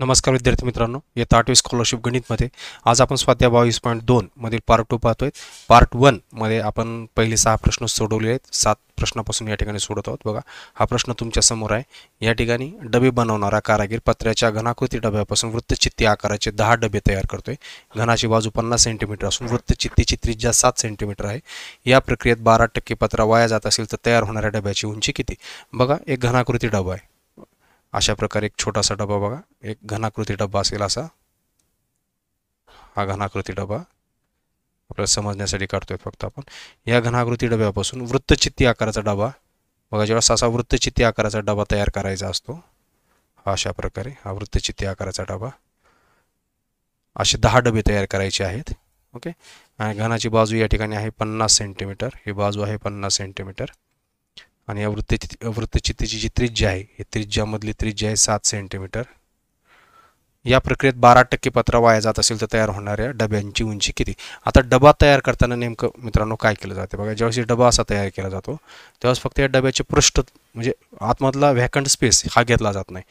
नमस्कार विद्यार्थी मित्रांनो येत आठवी स्कॉलरशिप गणितमध्ये आज आपण स्वाध्या बावीस पॉईंट मधील पार्ट टू पाहतोय पार्ट वनमध्ये आपण पहिले सहा प्रश्न सोडवले आहेत सात प्रश्नापासून या ठिकाणी सोडत आहोत बघा हा प्रश्न तुमच्या समोर आहे या ठिकाणी डबे बनवणारा कारागीर पत्र्याच्या घनाकृती डब्यापासून वृत्तचित्ती आकाराचे दहा डबे तयार करतोय घनाची बाजू पन्नास सेंटीमीटर असून वृत्तचित्तीची त्रिज्या सात सेंटीमीटर आहे या प्रक्रियेत बारा टक्के पत्रा वाया जात असेल तर तयार होणाऱ्या डब्याची उंची किती बघा एक घनाकृती डबा आहे अशा प्रकारे एक छोटासा डबा बघा एक घनाकृती डबा असेल असा हा घनाकृती डबा आपल्याला समजण्यासाठी काढतोय फक्त आपण या घनाकृती डब्यापासून वृत्तचित्ती आकाराचा डबा बघा जेव्हा असा वृत्तचित्ती आकाराचा डबा तयार करायचा असतो हा अशा प्रकारे हा वृत्तचित्ती आकाराचा डबा असे दहा डबे तयार करायचे आहेत ओके आणि घनाची बाजू या ठिकाणी आहे पन्नास सेंटीमीटर ही बाजू आहे पन्नास सेंटीमीटर आणि या वृत्तची वृत्तची जी त्रिज्या आहे हे त्रिज्यामधली त्रिज्या आहे सात सेंटीमीटर या प्रक्रियेत बारा टक्के पत्रा वाया जात असेल तर तयार होणाऱ्या डब्यांची उंची किती आता डबा तयार करताना नेमकं मित्रांनो काय केलं जाते बघा ज्यावेळेस डबा असा तयार केला जातो तेव्हाच फक्त या डब्याचे पृष्ठ म्हणजे आतमधला व्हॅकंट स्पेस हा घेतला जात नाही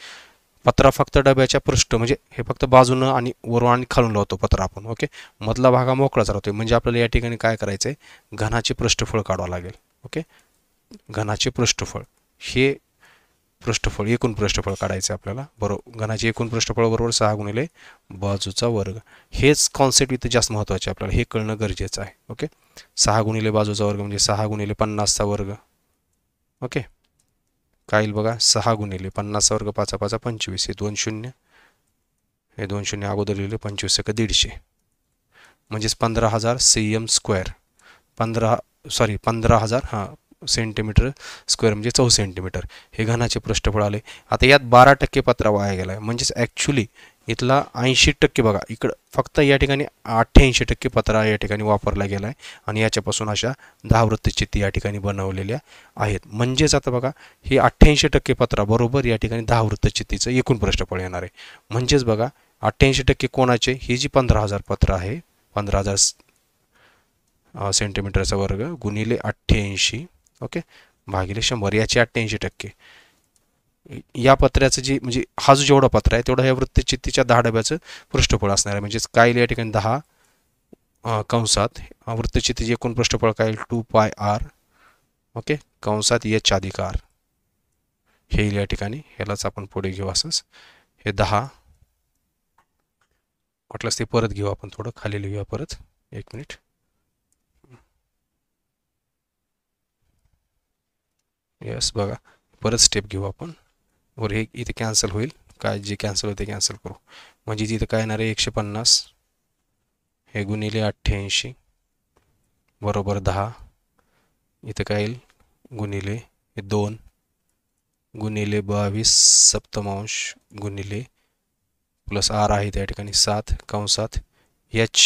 पत्रा फक्त डब्याच्या पृष्ठ म्हणजे हे फक्त बाजूनं आणि वरून आणि खालून लावतो पत्रा आपण ओके मधला भागा मोकळाच राहतो म्हणजे आपल्याला या ठिकाणी काय करायचं आहे घनाचे पृष्ठफळ काढावं लागेल ओके घनाचे पृष्ठफळ हे पृष्ठफळ एकूण पृष्ठफळ काढायचं आपल्याला बरोबर घनाचे एकूण पृष्ठफळ बरोबर सहा गुणिले बाजूचा वर्ग हेच कॉन्सेप्ट इथे जास्त महत्त्वाचे आपल्याला हे कळणं गरजेचं आहे ओके सहा गुणिले बाजूचा वर्ग म्हणजे सहा गुणिले पन्नासचा वर्ग ओके काय येईल बघा सहा गुणिले पन्नासचा वर्ग पाचा पाचा पंचवीस हे दोन शून्य हे दोन शून्य अगोदर लिहिले पंचवीस एक दीडशे म्हणजेच पंधरा हजार सी एम स्क्वेअर पंधरा सॉरी पंधरा हजार हां सेंटीमीटर स्क्वेअर म्हणजे चौ सेंटीमीटर हे घनाचे पृष्ठफळ आले आता यात बारा टक्के पत्रा वाया गेला आहे म्हणजेच ॲक्च्युली इथला ऐंशी टक्के बघा इकडं फक्त या ठिकाणी अठ्ठ्याऐंशी टक्के पत्रा या ठिकाणी वापरला गेला आहे आणि याच्यापासून अशा दहा वृत्तचित्ती या ठिकाणी बनवलेल्या आहेत म्हणजेच आता बघा हे अठ्ठ्याऐंशी टक्के पत्रा बरोबर या ठिकाणी दहा वृत्तचित्तीचं एकूण पृष्ठफळ येणार आहे म्हणजेच बघा अठ्ठ्याऐंशी टक्के कोणाचे ही जी पंधरा हजार पत्र आहे पंधरा हजार सेंटीमीटरचा वर्ग गुणिले अठ्ठ्याऐंशी ओके भागिले शंभर याची अठ्ठ्याऐंशी टक्के या पत्र्याचं जे म्हणजे हा जो जेवढा पत्र आहे तेवढा ह्या वृत्तचित्तीच्या दहा डब्याचं पृष्ठफळ असणार आहे म्हणजेच काय येईल या ठिकाणी दहा कंसात वृत्तचित्तीचे एकूण पृष्ठफळ काय टू पाय आर ओके कंसात एच अधिकार हे येईल या ठिकाणी ह्यालाच आपण पुढे घेऊ असंच हे दहा वाटलंच ते परत घेऊ आपण थोडं खाली लिहूया परत एक मिनिट यस बघा परत स्टेप घेऊ आपण वर हे इथे कॅन्सल होईल काय जे कॅन्सल होते कॅन्सल करू म्हणजे तिथं काय येणार आहे एकशे पन्नास हे गुणिले अठ्ठ्याऐंशी बरोबर दहा इथं काय येईल गुणिले हे दोन गुणिले बावीस सप्तमांश गुणिले प्लस आर आहे त्या ठिकाणी सात कंसात एच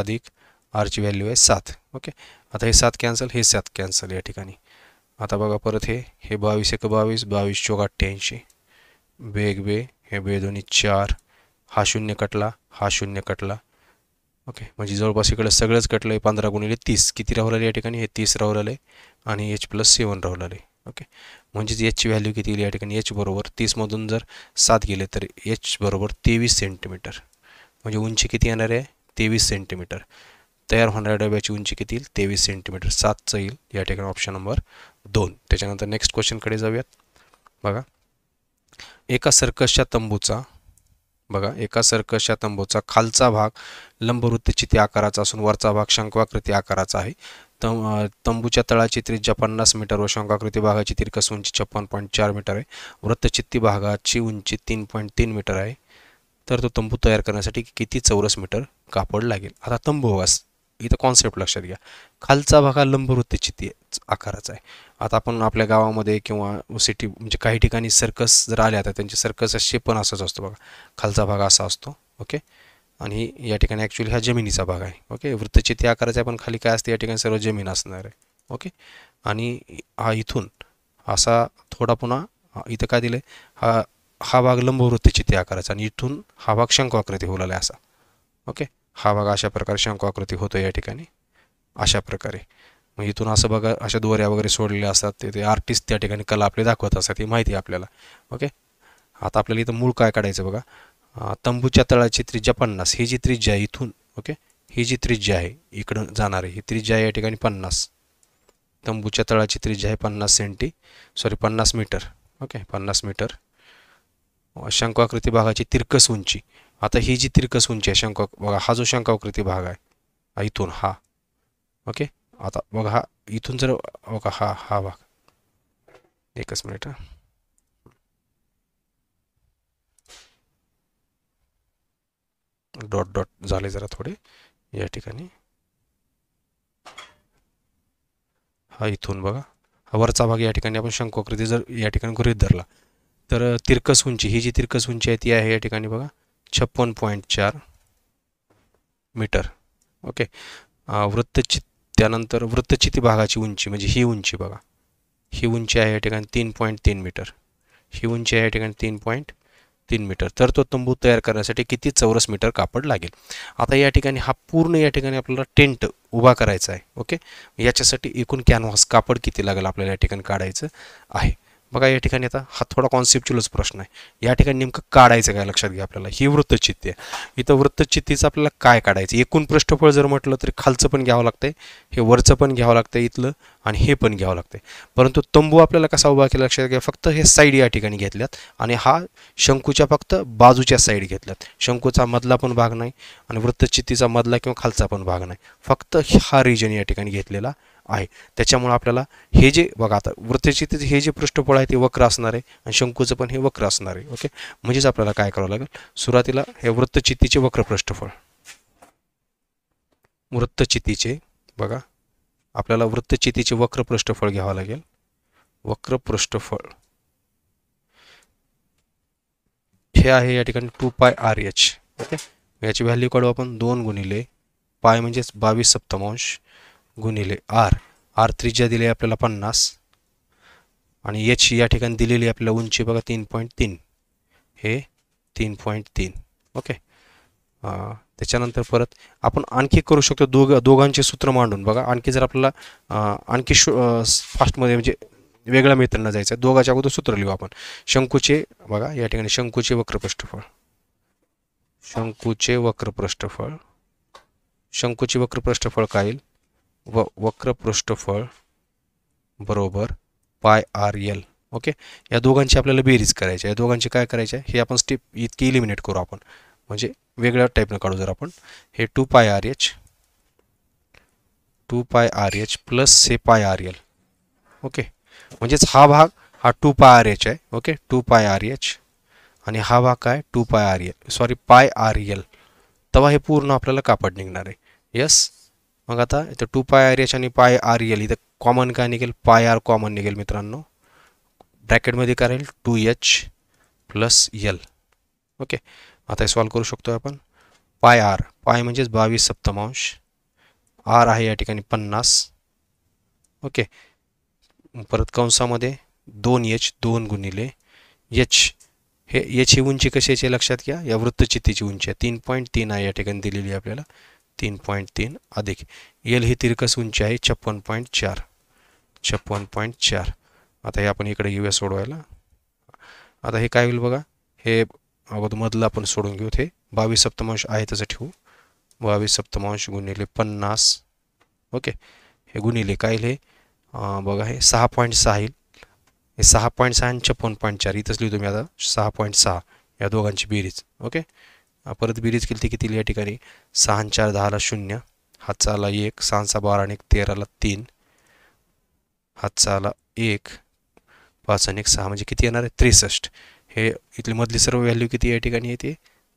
अधिक आरची व्हॅल्यू आहे सात ओके आता हे सात कॅन्सल हे सात कॅन्सल या ठिकाणी आता बघा परत हे हे बावीस एक बावीस बावीस चोक अठ्ठ्याऐंशी बेग बे हे बे दोन्ही चार हा शून्य कटला हा शून्य कटला ओके म्हणजे जवळपास इकडे सगळंच कटलं आहे पंधरा गुणिले तीस किती राहू लागले या ठिकाणी हे तीस राहू लागले आणि एच प्लस सेवन राहू लागले ओके म्हणजेच एचची व्हॅल्यू किती गेली या ठिकाणी एच बरोबर तीसमधून जर सात गेले तर एच बरोबर तेवीस सेंटीमीटर म्हणजे उंची किती येणार आहे तेवीस सेंटीमीटर तयार होणाऱ्या डब्याची उंची किती येईल तेवीस सेंटीमीटर सातचं येईल या ठिकाणी ऑप्शन नंबर दोन त्याच्यानंतर नेक्स्ट क्वेश्चनकडे जाऊयात बघा एका सर्कसच्या तंबूचा बघा एका सर्कसच्या तंबूचा खालचा भाग लंबवृत्तचिती आकाराचा असून वरचा भाग शंकवाकृती आकाराचा आहे तं तंबूच्या तळाची त्रिज्या पन्नास मीटर व शंकाकृती भागाची तिरकस उंची छप्पन पॉईंट चार मीटर आहे वृत्तचित्ती भागाची उंची तीन पॉईंट तीन मीटर आहे तर तो तंबू तयार करण्यासाठी किती चौरस मीटर कापड लागेल आता तंबू इथं कॉन्सेप्ट लक्षात घ्या खालचा भाग हा लंबवृत्तचिती आकाराचा आहे आता आपण आपल्या गावामध्ये किंवा सिटी म्हणजे काही ठिकाणी सर्कस जर आले तर त्यांचे सर्कस पण असाच असतो बघा खालचा भाग असा असतो ओके आणि या ठिकाणी ॲक्च्युली हा जमिनीचा भाग आहे ओके वृत्तचित्ती आकाराचा आहे पण खाली काय असते या ठिकाणी सर्व जमीन असणार आहे ओके आणि हा इथून असा थोडा पुन्हा इथं काय दिलं हा हा भाग लंबवृत्तचित्ती आकाराचा आणि इथून हा भाग शंकवाकृती होलेला आहे असा ओके हा बघा अशा प्रकारे शंकू आकृती होतो या ठिकाणी अशा प्रकारे मग इथून असं बघा अशा दोऱ्या वगैरे सोडलेल्या असतात ते ते आर्टिस्ट त्या ठिकाणी कला आपली दाखवत असतात ही माहिती आपल्याला ओके आता आपल्याला इथं मूळ काय काढायचं बघा तंबूच्या तळाची त्रिज्या पन्नास ही जी त्रिज्या आहे इथून ओके ही जी त्रिज्या आहे इकडं जाणार आहे ही त्रिज्या या ठिकाणी पन्नास तंबूच्या तळाची त्रिज्या आहे पन्नास सेंटी सॉरी पन्नास मीटर ओके पन्नास मीटर शंकुआकृती भागाची तिरकस उंची आता ही जी तिरकस उंची आहे शंका बघा हा जो शंकाकृती भाग आहे इथून हा ओके आता बघा हा इथून जर बघा हा हा भाग एकच मिनिट हां डॉट डॉट झाले जरा थोडे या ठिकाणी हा इथून बघा हा वरचा भाग या ठिकाणी आपण शंकाकृती जर या ठिकाणी गृहित धरला तर तिरकस उंची ही जी तिरकस उंची आहे ती आहे या ठिकाणी बघा छप्पन पॉईंट चार मीटर ओके वृत्तचित त्यानंतर वृत्तचिती भागाची उंची म्हणजे ही उंची बघा ही उंची आहे या ठिकाणी तीन पॉईंट तीन मीटर ही उंची आहे या ठिकाणी तीन पॉईंट तीन मीटर तर तो तंबू तयार करण्यासाठी किती चौरस मीटर कापड लागेल आता या ठिकाणी हा पूर्ण या ठिकाणी आपल्याला टेंट उभा करायचा आहे ओके याच्यासाठी एकूण कॅनव्हास कापड किती लागेल आपल्याला या ठिकाणी काढायचं आहे बघा या ठिकाणी आता हा थोडा कॉन्सेप्च्युअलच प्रश्न आहे या ठिकाणी नेमकं काढायचं काय लक्षात घ्या आपल्याला ही आहे इथं वृत्तचित्तीचं आपल्याला काय काढायचं एकूण पृष्ठफळ जर म्हटलं तरी खालचं पण घ्यावं लागतंय हे वरचं पण घ्यावं लागतं इथलं आणि हे पण घ्यावं लागतंय परंतु तंबू आपल्याला कसा उभा केला लक्षात घ्या फक्त हे साईड या ठिकाणी घेतल्यात आणि हा शंकूच्या फक्त बाजूच्या साईड घेतल्यात शंकूचा मधला पण भाग नाही आणि वृत्तचित्तीचा मधला किंवा खालचा पण भाग नाही फक्त हा रिजन या ठिकाणी घेतलेला आहे त्याच्यामुळे आपल्याला हे जे बघा आता वृत्तचितीचे हे जे पृष्ठफळ आहे ते वक्र असणार आहे आणि शंकूचं पण हे वक्र असणार आहे ओके म्हणजेच आपल्याला काय करावं लागेल सुरुवातीला हे वृत्तचितीचे वक्र पृष्ठफळ वृत्तचितीचे बघा आपल्याला वृत्तचितीचे वक्र पृष्ठफळ घ्यावं लागेल वक्र पृष्ठफळ हे आहे या ठिकाणी two pi R H okay याची व्हॅल्यू काढू आपण दोन गुणिले पाय म्हणजेच बावीस सप्तमांश गुणिले आर आर त्रिज्या दिली आपल्याला पन्नास आणि एच या ठिकाणी दिलेली आपल्याला उंची बघा तीन पॉईंट तीन हे तीन पॉईंट तीन ओके त्याच्यानंतर परत आपण आणखी करू शकतो दोघ दोघांचे सूत्र मांडून बघा आणखी जर आपल्याला आणखी शो फास्टमध्ये म्हणजे वेगळ्या मित्रांना जायचं आहे दोघाच्या अगोदर सूत्र लिहू आपण शंकूचे बघा या ठिकाणी शंकूचे वक्रपृष्ठफळ शंकूचे वक्रपृष्ठफळ शंकूचे वक्रपृष्ठफळ काय येईल व वक्र पृष्ठफळ बरोबर पाय आर एल ओके या दोघांची आपल्याला बेरीज करायची या दोघांची काय करायचे आहे हे आपण स्टेप इतकी इलिमिनेट करू आपण म्हणजे वेगळ्या टाईपनं काढू जर आपण हे two pi R H two pi R H plus से पाय आर एल ओके म्हणजेच हा भाग हा टू पाय आर एच आहे okay two pi R H आणि हा भाग काय two pi R L sorry pi R L तेव्हा हे पूर्ण आपल्याला कापड निघणार आहे यस मग आता इथं टू पाय आर एच आणि पाय आर एल इथं कॉमन काय निघेल पाय आर कॉमन निघेल मित्रांनो ब्रॅकेटमध्ये काय राहील two H plus L okay आता हे सॉल्व करू शकतो आपण पाय आर पाय म्हणजेच बावीस सप्तमांश आर आहे या ठिकाणी पन्नास ओके परत कंसामध्ये दोन एच दोन गुणिले एच हे एच ही उंची याची लक्षात घ्या या वृत्तचित्तीची उंची आहे तीन पॉईंट तीन आहे या ठिकाणी दिलेली आपल्याला तीन पॉईंट तीन अधिक एल ही तिरकस उंची आहे छप्पन पॉईंट चार छप्पन पॉईंट चार आता हे आपण इकडे येऊया सोडवायला आता हे काय होईल बघा हे अगोदर मधलं आपण सोडून घेऊ ते बावीस सप्तमांश आहे तसं ठेवू बावीस सप्तमांश गुणिले पन्नास ओके हे गुणिले काय हे बघा हे सहा पॉईंट सहा येईल हे सहा पॉईंट सहा आणि छप्पन पॉईंट चार इथंच लिहितो मी आता सहा पॉईंट सहा या दोघांची बेरीज ओके परत बिरीज केली ती किती या ठिकाणी सहा चार दहाला शून्य हातचाला एक सहाचा बारा आणि एक तेराला तीन हातचाला एक पाच आणि एक सहा म्हणजे किती येणार आहे त्रेसष्ट हे इथली मधली सर्व व्हॅल्यू किती या ठिकाणी येते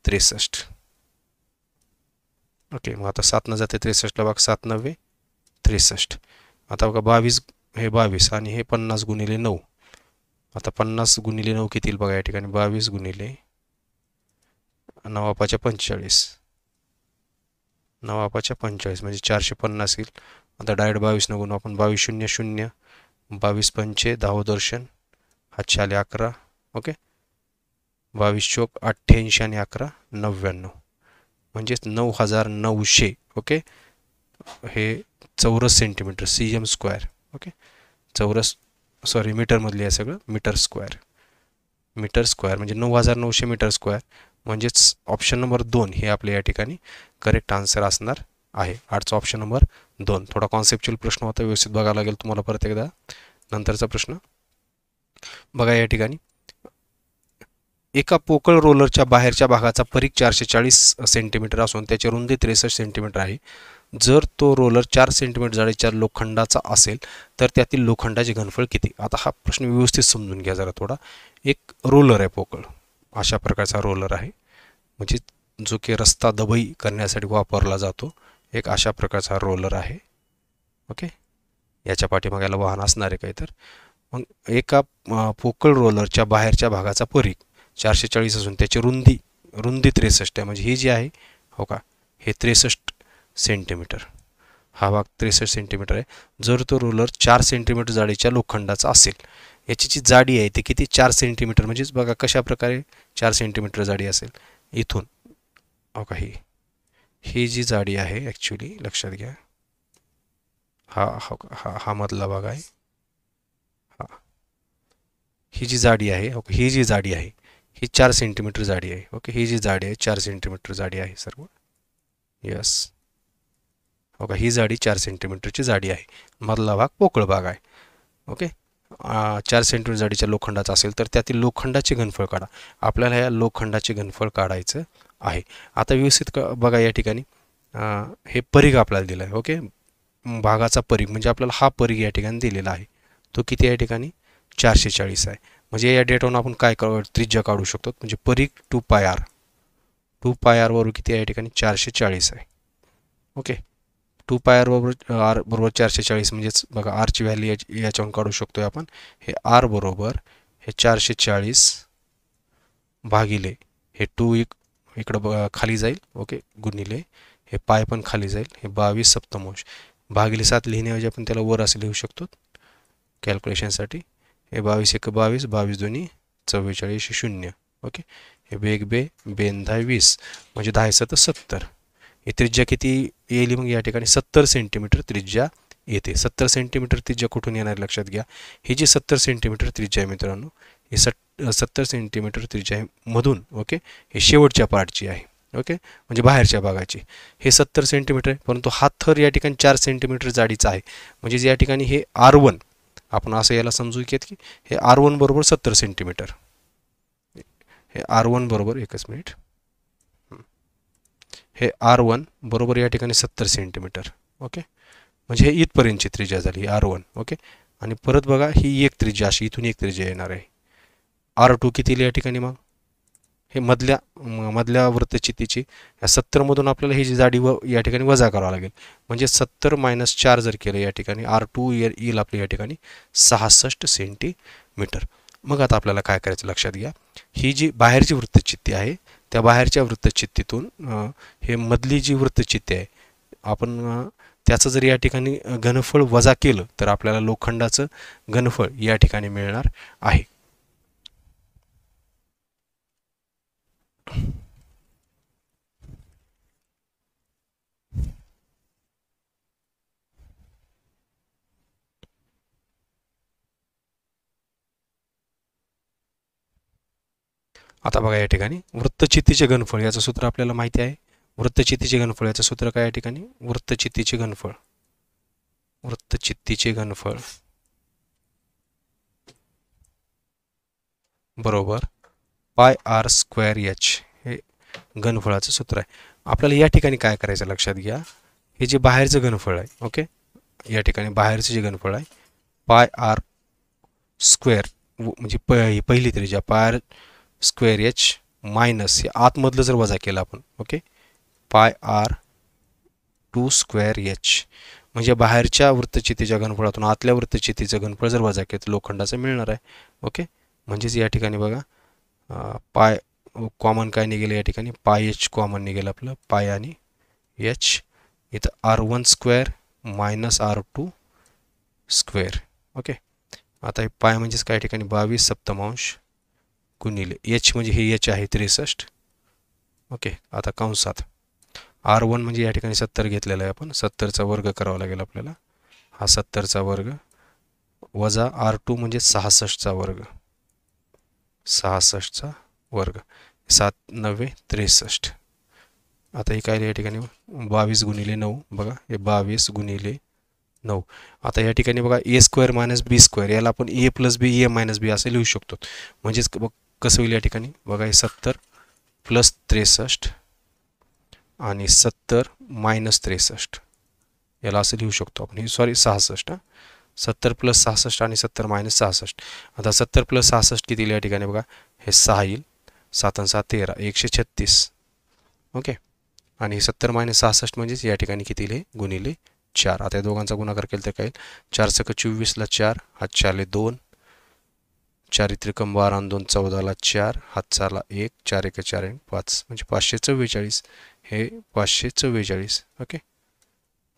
त्रेसष्ट ओके मग आता सातनं जाते त्रेसष्टला बाग सात नव्वे त्रेसष्ट आता बघा बावीस हे बावीस आणि हे पन्नास गुणिले नऊ आता पन्नास गुणिले नऊ किती बघा या ठिकाणी बावीस गुणिले नवापाच्या पंचेचाळीस नवापाच्या पंचेचाळीस म्हणजे चारशे पन्नास येईल आता डायरेक्ट बावीस न गुण आपण बावीस शून्य शून्य बावीस पंचे दर्शन हातशे आले अकरा ओके बावीस चोक अठ्ठ्याऐंशी आणि अकरा नव्याण्णव म्हणजेच नऊ हजार नऊशे ओके हे चौरस centimetre C M square okay चौरस सॉरी मीटरमधली आहे सगळं मीटर स्क्वेअर मीटर स्क्वेअर म्हणजे नऊ हजार नऊशे मीटर स्क्वेअर म्हणजेच ऑप्शन नंबर दोन हे आपले या ठिकाणी करेक्ट आन्सर असणार आहे आठचा ऑप्शन नंबर दोन थोडा कॉन्सेप्च्युअल प्रश्न होता व्यवस्थित बघावा लागेल तुम्हाला परत एकदा नंतरचा प्रश्न बघा या ठिकाणी एका पोकळ रोलरच्या बाहेरच्या भागाचा परीख चारशे चाळीस सेंटीमीटर असून त्याची रुंदी त्रेसष्ट सेंटीमीटर आहे जर तो रोलर चार सेंटीमीटर जाडीच्या लोखंडाचा असेल तर त्यातील लोखंडाचे घनफळ किती आता हा प्रश्न व्यवस्थित समजून घ्या जरा थोडा एक रोलर आहे पोकळ अशा प्रकारचा रोलर आहे म्हणजे जो की रस्ता दबई करण्यासाठी वापरला जातो एक अशा प्रकारचा रोलर आहे ओके याच्या पाठीमागायला वाहन असणार आहे काही तर मग एका पोकळ रोलरच्या बाहेरच्या भागाचा परीख चारशे चाळीस असून त्याची रुंदी रुंदी त्रेसष्ट आहे म्हणजे ही जी आहे हो का हे त्रेसष्ट सेंटीमीटर हा भाग त्रेसष्ट सेंटीमीटर आहे जर तो रोलर चार सेंटीमीटर जाडीच्या लोखंडाचा असेल याची जी जाडी आहे ती किती चार सेंटीमीटर म्हणजेच बघा कशाप्रकारे चार सेंटीमीटर जाडी असेल इथून ओका ही ही जी जाडी आहे ॲक्च्युली लक्षात घ्या हा हो हा हा मधला भाग आहे हा ही जी जाडी आहे ओके ही जी जाडी आहे ही चार सेंटीमीटर जाडी आहे ओके ही जी जाडी आहे चार सेंटीमीटर जाडी आहे सर्व यस ओके ही जाडी चार सेंटीमीटरची जाडी आहे मधला भाग पोकळ भाग आहे ओके चार सेंटीमीटर जाडीच्या लोखंडाचा असेल तर त्यातील लोखंडाचे घनफळ काढा आपल्याला या लोखंडाचे घनफळ काढायचं आहे आता व्यवस्थित क बघा या ठिकाणी हे परिघ आपल्याला दिलं आहे ओके भागाचा परिघ म्हणजे आपल्याला हा परिघ या ठिकाणी दिलेला आहे तो किती या ठिकाणी चारशे चाळीस आहे म्हणजे या डेटवरून आपण काय काढू त्रिज्या काढू शकतो म्हणजे परिघ टू पाय आर टू पाय आरवरून किती या ठिकाणी चारशे चाळीस आहे ओके टू पाय आर बरोबर आर बरोबर चारशे चाळीस म्हणजेच बघा आरची व्हॅल्यू याची याच्यावरून काढू शकतो आपण हे आर बरोबर हे चारशे चाळीस भागिले हे टू इक इकडं खाली जाईल ओके गुणिले हे पाय पण खाली जाईल हे बावीस सप्तमांश भागिले सात लिहिण्याऐवजी आपण त्याला वर असं लिहू शकतो कॅल्क्युलेशनसाठी हे बावीस एक बावीस बावीस दोन्ही चव्वेचाळीस शून्य ओके हे बेग बे बेन दहा वीस म्हणजे दहा सत सत्तर त्रिज्या किती येईल मग या ठिकाणी सत्तर सेंटीमीटर त्रिज्या येते सत्तर सेंटीमीटर त्रिज्या कुठून येणार लक्षात घ्या ही जी सत्तर सेंटीमीटर त्रिज्या आहे मित्रांनो हे सत्तर सेंटीमीटर त्रिज्या मधून ओके हे शेवटच्या पार्टची आहे ओके म्हणजे बाहेरच्या भागाची हे सत्तर सेंटीमीटर आहे परंतु हा थर या ठिकाणी चार सेंटीमीटर जाडीचा आहे म्हणजेच या ठिकाणी हे आर आपण असं याला समजू घेत की हे आर बरोबर सत्तर सेंटीमीटर हे आर बरोबर एकच मिनिट हे आर वन बरोबर या ठिकाणी सत्तर सेंटीमीटर ओके म्हणजे हे इथपर्यंतची त्रिज्या झाली आर वन ओके आणि परत बघा ही एक त्रिज्या अशी इथून एक त्रिज्या येणार आहे आर टू किती या ठिकाणी मग हे मधल्या मधल्या वृत्तचितीची या सत्तरमधून आपल्याला ही जी जाडी व या ठिकाणी वजा करावं लागेल म्हणजे सत्तर मायनस चार जर केलं या ठिकाणी आर टू येईल आपले या ठिकाणी सहासष्ट सेंटीमीटर मग आता आपल्याला काय करायचं लक्षात घ्या ही जी बाहेरची वृत्तचित्ती आहे त्या बाहेरच्या वृत्तचित्तीतून हे मधली जी वृत्तचित्ते आहे आपण त्याचं जर या ठिकाणी घनफळ वजा केलं तर आपल्याला लोखंडाचं घनफळ या ठिकाणी मिळणार आहे आता बघा या ठिकाणी वृत्तचित्तीचे घनफळ याचं सूत्र आपल्याला माहिती आहे वृत्तचित्तीचे घनफळ याचं सूत्र काय या ठिकाणी वृत्तचित्तीचे घनफळ वृत्तचित्तीचे घनफळ बरोबर पाय आर स्क्वेअर एच हे घनफळाचं सूत्र आहे आपल्याला या ठिकाणी काय करायचं लक्षात घ्या हे जे बाहेरचं घनफळ आहे ओके या ठिकाणी बाहेरचं जे घनफळ आहे पाय आर स्क्वेअर म्हणजे पहिली त्रिजा पाय आर स्क्वेअर एच मायनस या आतमधलं जर वजा केलं आपण ओके पाय आर टू स्क्वेअर एच म्हणजे बाहेरच्या वृत्तचितीच्या घनफळातून आतल्या वृत्तचितीचं घनफळ जर वजा केलं तर लोखंडाचं मिळणार आहे ओके म्हणजेच या ठिकाणी बघा पाय कॉमन काय निघेल या ठिकाणी पाय एच कॉमन निघेल आपलं पाय आणि एच इथं R one square minus R two square okay आता हे पाय म्हणजेच काय ठिकाणी बावीस सप्तमांश गुणिले एच म्हणजे हे एच आहे त्रेसष्ट ओके आता कंसात आर वन म्हणजे या ठिकाणी सत्तर घेतलेला आहे आपण सत्तरचा वर्ग करावा लागेल आपल्याला हा सत्तरचा वर्ग वजा आर टू म्हणजे सहासष्टचा वर्ग सहासष्टचा वर्ग सात नव्वे त्रेसष्ट आता हे काय या ठिकाणी बावीस गुणिले नऊ बघा हे बावीस गुणिले नऊ आता या ठिकाणी बघा A square minus B square याला आपण ए प्लस बी ए मायनस बी असं लिहू शकतो म्हणजेच बघ कसं होईल या ठिकाणी बघा हे सत्तर प्लस त्रेसष्ट आणि सत्तर मायनस त्रेसष्ट याला असं लिहू शकतो आपण हे सॉरी सहासष्ट हां सत्तर प्लस सहासष्ट आणि सत्तर मायनस सहासष्ट आता सत्तर प्लस सहासष्ट किती येईल या ठिकाणी बघा हे सहा येईल सात आणि सात तेरा एकशे छत्तीस ओके आणि सत्तर मायनस सहासष्ट म्हणजेच या ठिकाणी किती हे गुणिले चार आता या दोघांचा गुणाकार केला तर काय चार सक चोवीसला चार हा चारले दोन चार बार आण दोन चौदाला चार हातचाला एक चार एक चार एक पाच म्हणजे पाचशे चव्वेचाळीस हे पाचशे चव्वेचाळीस ओके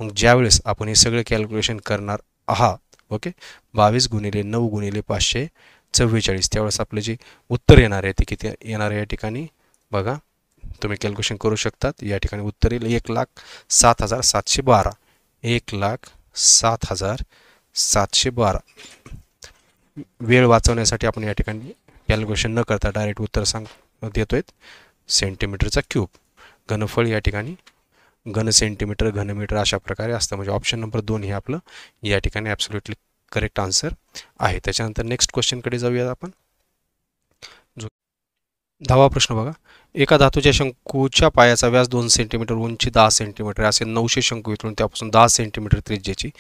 मग ज्यावेळेस आपण हे सगळे कॅल्क्युलेशन करणार आहात ओके बावीस गुणिले नऊ गुणिले पाचशे चव्वेचाळीस त्यावेळेस आपलं जे उत्तर येणार आहे ते किती येणार आहे या ठिकाणी बघा तुम्ही कॅल्क्युलेशन करू शकतात या ठिकाणी उत्तर येईल एक लाख सात हजार सातशे बारा एक लाख सात हजार सातशे बारा वेळ वाचवण्यासाठी आपण या ठिकाणी कॅल्क्युलेशन न करता डायरेक्ट उत्तर सांग देतो सेंटीमीटरचा क्यूब घनफळ या ठिकाणी घन सेंटीमीटर घनमीटर अशा प्रकारे असतं म्हणजे ऑप्शन नंबर दोन हे आपलं या ठिकाणी ॲब्सोल्युटली करेक्ट आन्सर आहे त्याच्यानंतर नेक्स्ट क्वेश्चनकडे जाऊयात आपण दहावा प्रश्न बघा एका धातूच्या शंकूच्या पायाचा व्यास दोन सेंटीमीटर उंची दहा सेंटीमीटर असे नऊशे शंकू इथून त्यापासून दहा सेंटीमीटर त्रिज्याची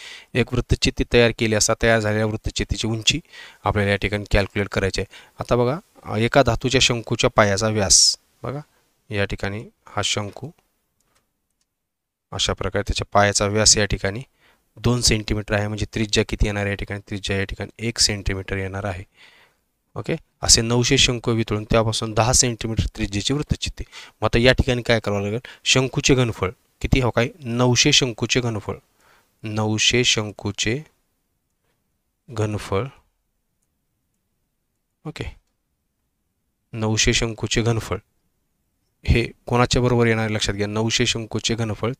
एक वृत्तचिती तयार केली असता तयार झालेल्या वृत्तचितीची उंची आपल्याला या ठिकाणी कॅल्क्युलेट करायची आहे आता बघा एका धातूच्या शंकूच्या पायाचा व्यास बघा या ठिकाणी हा शंकू अशा प्रकारे त्याच्या पायाचा व्यास या ठिकाणी दोन सेंटीमीटर आहे म्हणजे त्रिज्या किती येणार आहे या ठिकाणी त्रिज्या या ठिकाणी एक सेंटीमीटर येणार आहे ओके असे नऊशे शंकू वितळून त्यापासून दहा सेंटीमीटर त्रिज्येची वृत्तचित्ते मग आता या ठिकाणी काय करावं लागेल शंकूचे घनफळ किती हो काय नऊशे शंकूचे घनफळ नऊशे शंकूचे घनफळ ओके नऊशे शंकूचे घनफळ हे कोणाच्या बरोबर येणार लक्षात घ्या नऊशे शंकूचे घनफळ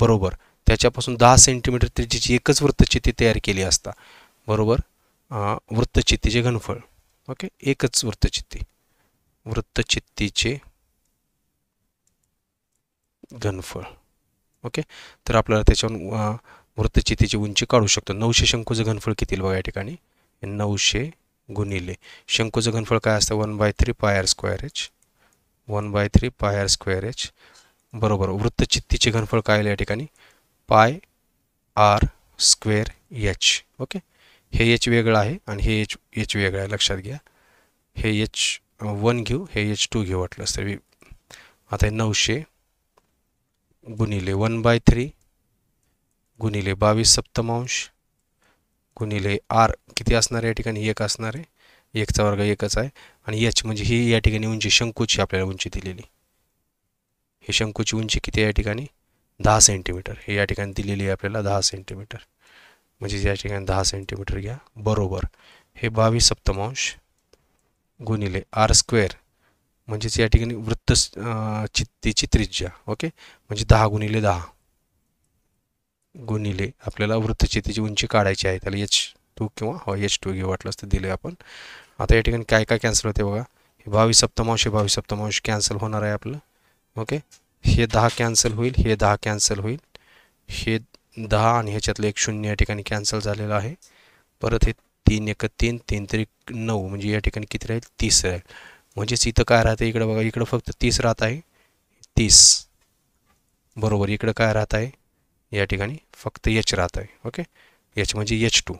बरोबर त्याच्यापासून दहा सेंटीमीटर त्रिज्येची एकच वृत्तचित्ती तयार केली असता बरोबर वृत्तचित्तीचे घनफळ ओके एकच वृत्तचित्ती वृत्तचित्तीचे घनफळ ओके तर आपल्याला त्याच्यावर वृत्तचित्तीची उंची काढू शकतो नऊशे शंकूचं घनफळ किती बघा या ठिकाणी नऊशे गुणिले शंकूचं घनफळ काय असतं one by three pi R square H one by three pi R square H बरोबर वृत्तचित्तीचे घनफळ काय या ठिकाणी pi R square H okay हे एच वेगळं आहे आणि हे एच एच वेगळं आहे लक्षात घ्या हे एच वन घेऊ हे एच टू घेऊ म्हटलं वी आता हे नऊशे गुणिले वन बाय थ्री गुणिले बावीस सप्तमांश गुणिले आर किती असणार या ठिकाणी एक असणार आहे एकचा वर्ग एकच आहे आणि एच म्हणजे ही या ठिकाणी उंची शंकूची आपल्याला उंची दिलेली हे शंकूची उंची किती या ठिकाणी दहा सेंटीमीटर हे या ठिकाणी दिलेली आहे आपल्याला दहा सेंटीमीटर म्हणजे या ठिकाणी दहा सेंटीमीटर घ्या बरोबर हे बावीस सप्तमांश गुणिले आर स्क्वेअर म्हणजेच या ठिकाणी वृत्त चित्तीची त्रिज्या ओके म्हणजे दहा गुणिले दहा गुणिले आपल्याला वृत्तचितीची उंची काढायची आहे त्याला एच टू किंवा हो एच टू घेऊ वाटलं असतं दिले आपण आता या ठिकाणी काय काय कॅन्सल होते बघा हे बावीस सप्तमांश हे बावीस सप्तमांश कॅन्सल होणार आहे आपलं ओके हे दहा कॅन्सल होईल हे दहा कॅन्सल होईल हे दहा आणि ह्याच्यातलं एक शून्य या ठिकाणी कॅन्सल झालेलं आहे परत हे तीन एक तीन तीन तरी नऊ म्हणजे या ठिकाणी किती राहील तीस राहील म्हणजेच इथं काय राहते इकडं बघा इकडं फक्त तीस राहत आहे तीस बरोबर इकडं काय राहत आहे या ठिकाणी फक्त यच राहत आहे ओके यच म्हणजे यच टू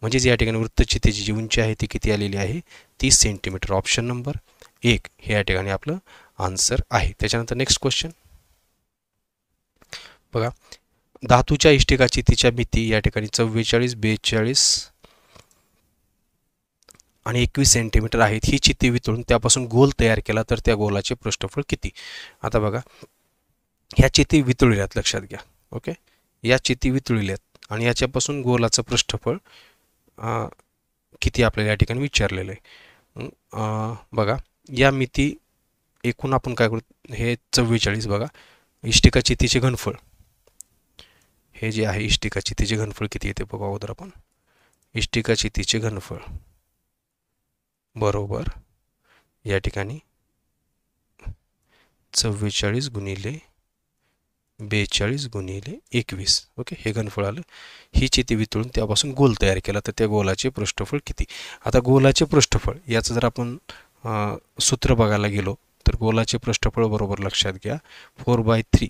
म्हणजेच या ठिकाणी वृत्तचितेची जी उंची आहे ती किती आलेली आहे तीस सेंटीमीटर ऑप्शन नंबर एक हे या ठिकाणी आपलं आन्सर आहे त्याच्यानंतर नेक्स्ट क्वेश्चन बघा धातूच्या इष्टिकाची तिच्या मिती या ठिकाणी चव्वेचाळीस बेचाळीस आणि एकवीस सेंटीमीटर आहेत ही चित्ती वितळून त्यापासून गोल तयार केला तर त्या गोलाचे पृष्ठफळ किती आता बघा ह्या चित्ती वितळल्यात लक्षात घ्या ओके या चिती वितळल्यात आणि याच्यापासून गोलाचं पृष्ठफळ किती आपल्याला या ठिकाणी विचारलेलं आहे बघा या मिती एकूण आपण काय करू हे चव्वेचाळीस बघा इष्टिका चितीचे घनफळ हे जे आहे इष्टिकाची तिचे घनफळ किती येते बघा अगोदर आपण इष्टिकाची तिचे घनफळ बरोबर या ठिकाणी चव्वेचाळीस गुणिले बेचाळीस गुणिले एकवीस ओके हे घनफळ आलं ही चिती वितळून त्यापासून गोल तयार केला तर त्या गोलाचे पृष्ठफळ किती आता गोलाचे पृष्ठफळ याचं जर आपण सूत्र बघायला गेलो तर गोलाचे पृष्ठफळ बरोबर लक्षात घ्या फोर बाय थ्री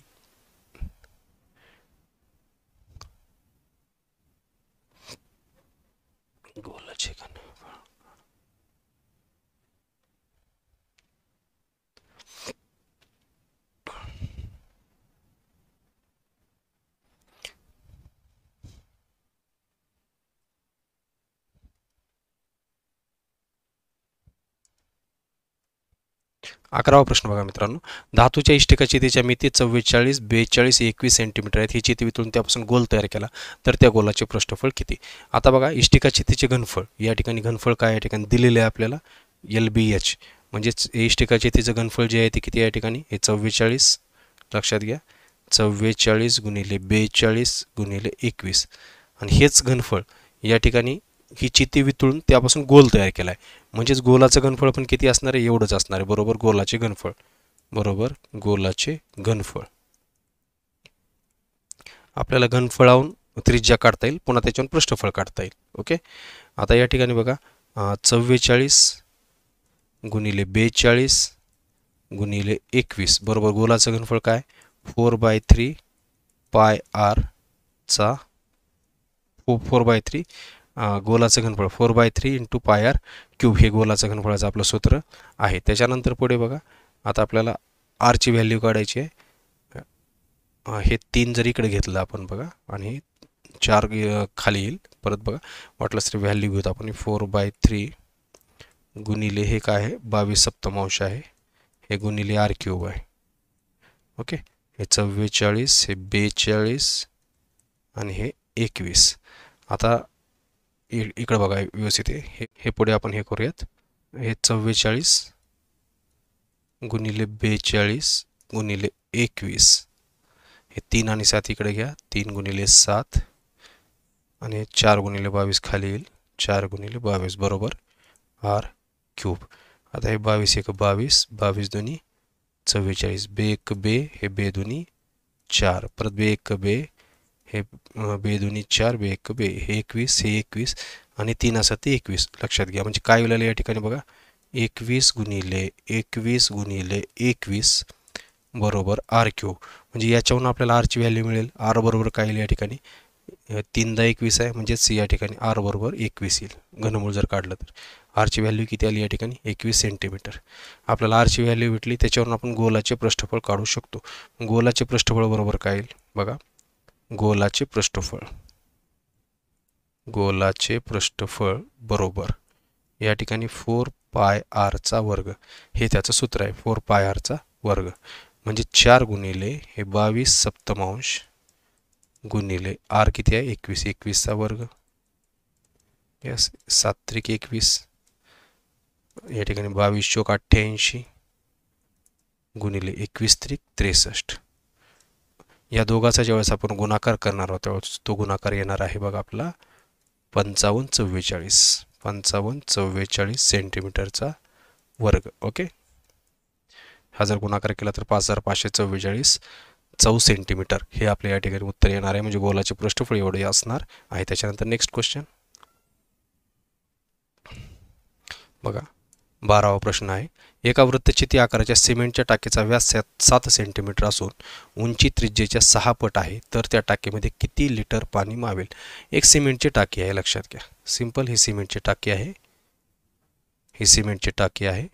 अकरावा प्रश्न बघा मित्रांनो धातूच्या इष्टिकाची त्याच्या मिती चव्वेचाळीस बेचाळीस एकवीस सेंटीमीटर आहेत ही चिती वितळून त्यापासून गोल तयार केला तर त्या गोलाचे पृष्ठफळ किती आता बघा इष्टिका तिचे घनफळ या ठिकाणी घनफळ काय या ठिकाणी दिलेले आहे आपल्याला एल बी एच म्हणजेच इष्टिका तिचं घनफळ जे आहे ते किती या ठिकाणी हे चव्वेचाळीस लक्षात घ्या चव्वेचाळीस गुणिले बेचाळीस गुणिले एकवीस आणि हेच घनफळ या ठिकाणी ही चित्ती वितळून त्यापासून गोल तयार केला आहे म्हणजेच गोलाचं घनफळ पण किती असणार आहे एवढंच असणार आहे बरोबर गोलाचे घनफळ बरोबर गोलाचे घनफळ आपल्याला घनफळावून त्रिज्या काढता येईल पुन्हा त्याच्यावर पृष्ठफळ काढता येईल ओके आता या ठिकाणी बघा चव्वेचाळीस गुणिले बेचाळीस गुणिले एकवीस बरोबर गोलाचं घनफळ काय फोर बाय थ्री पाय आरचा फो फोर बाय थ्री गोलाचं घनफळ four by three into pi R cube हे गोलाचं घनफळाचं आपलं सूत्र आहे त्याच्यानंतर पुढे बघा आता आपल्याला आरची व्हॅल्यू काढायची आहे हे तीन जर इकडे घेतलं आपण बघा आणि चार खाली येईल परत बघा वाटलंच तरी व्हॅल्यू घेऊत आपण फोर बाय थ्री गुणिले हे काय आहे बावीस सप्तमांश आहे हे गुणिले आर क्यूब आहे ओके हे चव्वेचाळीस हे बेचाळीस आणि हे एकवीस आता इकडे बघा व्यवस्थित हे हे पुढे आपण हे करूयात हे चव्वेचाळीस गुणिले बेचाळीस गुणिले एकवीस हे तीन आणि सात इकडे घ्या तीन गुणिले सात आणि चार गुणिले बावीस खाली येईल चार गुणिले बावीस बरोबर आर क्यूब आता हे बावीस एक बावीस बावीस दोन्ही चव्वेचाळीस बे एक बे हे बे दोन्ही चार परत बे एक बे हे बे दोन्ही चार बे एक बे हे एकवीस हे एकवीस आणि तीन असं ते एकवीस लक्षात घ्या म्हणजे काय होईल या ठिकाणी बघा एकवीस गुणिले एकवीस गुणिले एकवीस बरोबर आर क्यू म्हणजे याच्यावरून आपल्याला आरची व्हॅल्यू मिळेल आर बरोबर काय येईल या ठिकाणी तीनदा एकवीस आहे म्हणजेच या ठिकाणी आर बरोबर एकवीस येईल घनमूळ जर काढलं तर आरची व्हॅल्यू किती आली या ठिकाणी एकवीस सेंटीमीटर आपल्याला आरची व्हॅल्यू भेटली त्याच्यावरून आपण गोलाचे पृष्ठफळ काढू शकतो गोलाचे पृष्ठफळ बरोबर काय येईल बघा गोलाचे पृष्ठफळ गोलाचे पृष्ठफळ बरोबर या ठिकाणी फोर पाय आरचा वर्ग हे त्याचं सूत्र आहे फोर पाय आरचा वर्ग म्हणजे चार गुणिले हे बावीस सप्तमांश गुणिले आर किती आहे एकवीस एकवीसचा वर्ग यस सात एकवीस या ठिकाणी बावीस चोक अठ्ठ्याऐंशी गुणिले एकवीस त्रिक त्रेसष्ट या दोघाचा ज्यावेळेस आपण गुणाकार करणार आहोत त्यावेळेस तो गुणाकार येणार आहे बघा आपला पंचावन्न चव्वेचाळीस पंचावन्न चव्वेचाळीस सेंटीमीटरचा वर्ग ओके हा जर गुणाकार केला तर पाच हजार पाचशे चव्वेचाळीस चौ सेंटीमीटर हे आपल्या या ठिकाणी उत्तर येणार आहे म्हणजे बोलाचे पृष्ठफळ एवढे असणार आहे त्याच्यानंतर नेक्स्ट क्वेश्चन बघा बारावा प्रश्न आहे एका वृत्तचिती आकाराच्या सिमेंटच्या टाकीचा व्यास सात सेंटीमीटर असून उंची त्रिज्येच्या सहा पट आहे तर त्या टाकीमध्ये किती लिटर पाणी मावेल एक सिमेंटची टाकी आहे लक्षात घ्या सिंपल ही सिमेंटची टाकी आहे ही सिमेंटची टाकी आहे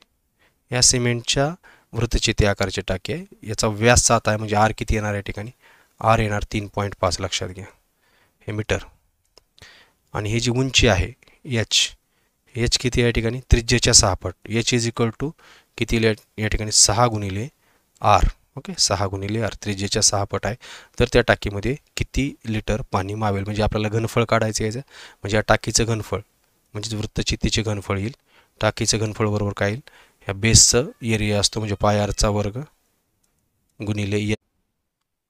या सिमेंटच्या वृत्तचिती आकाराची टाकी आहे याचा व्यास सात आहे म्हणजे आर किती येणार या ठिकाणी आर येणार तीन पॉईंट पाच लक्षात घ्या हे मीटर आणि ही जी उंची आहे एच एच किती या ठिकाणी त्रिज्येच्या सहा पट एच इज इक्वल टू किती येईल या ठिकाणी सहा गुणिले आर ओके सहा गुणिले आर त्रिजेच्या सहा पट आहे तर त्या टाकीमध्ये किती लिटर पाणी मावेल म्हणजे आपल्याला घनफळ काढायचं यायचं म्हणजे या टाकीचं घनफळ म्हणजे वृत्तचित्तीचे घनफळ येईल टाकीचं घनफळ बरोबर काय येईल ह्या बेसचं एरिया असतो म्हणजे पाय आरचा वर्ग गुणिले ए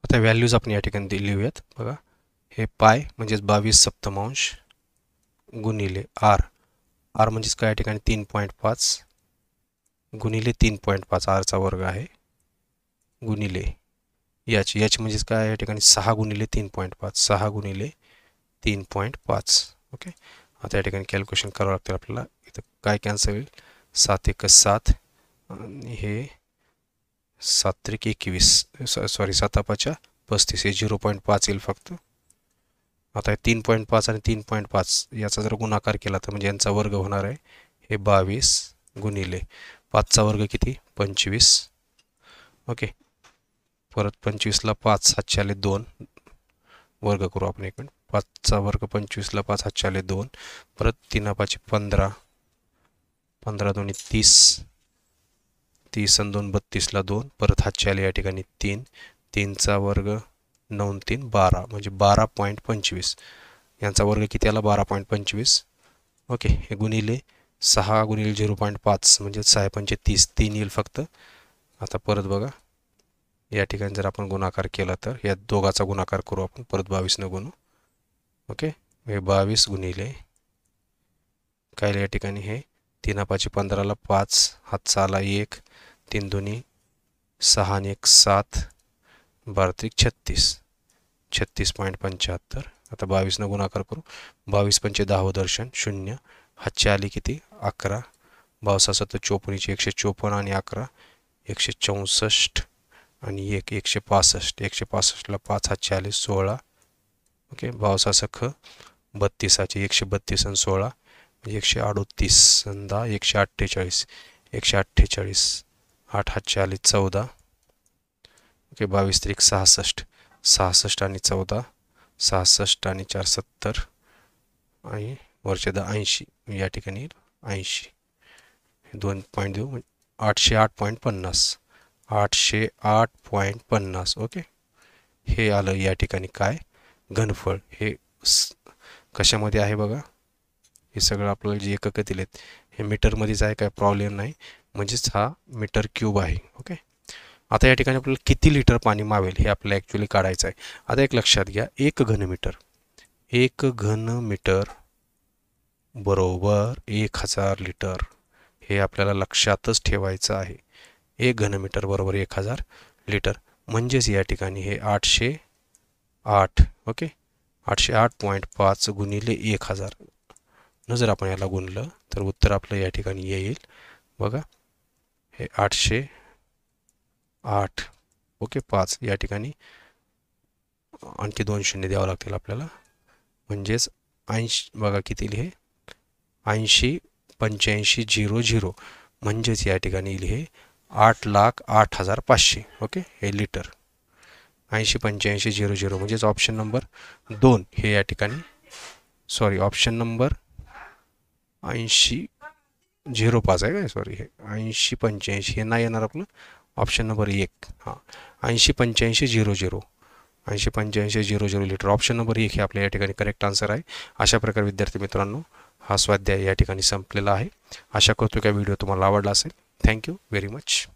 आता व्हॅल्यूज आपण या ठिकाणी लिहूयात बघा हे पाय म्हणजेच बावीस सप्तमांश गुणिले आर आर म्हणजेच काय या ठिकाणी तीन पॉईंट पाच गुणिले तीन पॉईंट पाच आरचा वर्ग आहे गुणिले याची याची म्हणजेच काय या ठिकाणी सहा गुणिले तीन पॉईंट पाच सहा गुणिले तीन पॉईंट पाच ओके आता या ठिकाणी कॅल्क्युलेशन करावं लागतं आपल्याला इथं काय कॅन्सल होईल सात एक सात आणि हे सात त्रिक एकवीस सॉरी सातापाच्या पस्तीस हे झिरो पॉईंट पाच येईल फक्त आता तीन पॉईंट पाच आणि तीन पॉईंट पाच याचा जर गुणाकार केला तर म्हणजे यांचा वर्ग होणार आहे हे बावीस गुणिले पाचचा वर्ग किती पंचवीस ओके परत पंचवीसला पाच सातशे आले दोन वर्ग करू आपण एक मिनिट पाचचा वर्ग पंचवीसला पाच सातशे आले दोन परत तीन पाचशे पंधरा पंधरा दोन्ही तीस तीस आणि दोन बत्तीसला दोन परत हातशे आले या ठिकाणी तीन तीनचा वर्ग नऊ तीन बारा म्हणजे बारा पॉईंट पंचवीस यांचा वर्ग किती आला बारा पॉईंट पंचवीस ओके हे गुणिले सहा गुणिले झिरो पॉईंट पाच म्हणजे सहा पंचे तीस तीन येईल फक्त आता परत बघा या ठिकाणी जर आपण गुणाकार केला तर या दोघाचा गुणाकार करू आपण परत बावीसनं गुणू ओके हे बावीस गुणिले काय या ठिकाणी हे तीन पाचशे पंधराला पाच हात सहाला एक तीन दोन्ही सहा आणि एक सात बारा छत्तीस छत्तीस पॉईंट पंच्याहत्तर आता बावीसनं गुणाकार करू बावीस पंचे दहा दर्शन शून्य हातची आली किती अकरा बावसा सत्तर चोपणीची एकशे चोपन्न आणि अकरा एकशे चौसष्ट आणि एक एकशे पासष्ट एकशे पासष्टला पाच हातशे आली सोळा ओके बावसा सख बत्तीसाचे एकशे बत्तीस आणि सोळा म्हणजे एकशे अडोतीस दहा एकशे अठ्ठेचाळीस एकशे अठ्ठेचाळीस आठ हातशे आली चौदा ओके बावीस तरीक सहासष्ट सहासष्ट आणि चौदा सहासष्ट आणि चार सत्तर आणि वर्षद ऐंशी म्हणजे या ठिकाणी ऐंशी दोन पॉईंट देऊ म्हणजे आठशे आठ पॉईंट पन्नास आठशे आठ पॉईंट पन्नास ओके हे आलं या ठिकाणी काय घनफळ हे कशामध्ये आहे बघा हे सगळं आपल्याला जे एकक दिलेत हे मीटरमध्येच आहे काय प्रॉब्लेम नाही म्हणजेच हा मीटर क्यूब आहे ओके आता या ठिकाणी आपल्याला किती लिटर पाणी मावेल हे आपल्याला ॲक्च्युली काढायचं आहे आता एक लक्षात घ्या एक घनमीटर एक घनमीटर बरोबर एक हजार लिटर हे आपल्याला लक्षातच ठेवायचं आहे एक घनमीटर बरोबर एक हजार लिटर म्हणजेच या ठिकाणी हे आठशे आठ ओके आठशे आठ पॉईंट पाच गुणिले एक हजार न जर आपण याला गुणलं तर उत्तर आपलं या ठिकाणी येईल बघा हे आठशे आठ ओके पाच या ठिकाणी आणखी दोन शून्य द्यावं लागतील आपल्याला म्हणजेच ऐंशी बघा किती हे ऐंशी पंच्याऐंशी झिरो झिरो म्हणजेच या ठिकाणी येईल हे आठ लाख आठ हजार पाचशे ओके हे लिटर ऐंशी पंच्याऐंशी झिरो झिरो म्हणजेच ऑप्शन नंबर दोन हे या ठिकाणी सॉरी ऑप्शन नंबर ऐंशी झिरो पाच आहे काय सॉरी हे ऐंशी पंच्याऐंशी हे नाही येणार आपलं ऑप्शन नंबर एक हां ऐंशी पंच्याऐंशी झिरो झिरो ऐंशी पंच्याऐंशी zero zero litre option number एक हे आपल्या या ठिकाणी करेक्ट आन्सर आहे अशा प्रकारे विद्यार्थी मित्रांनो हा स्वाध्याय या ठिकाणी संपलेला आहे आशा करतो की व्हिडिओ तुम्हाला आवडला असेल थँक्यू व्हेरी मच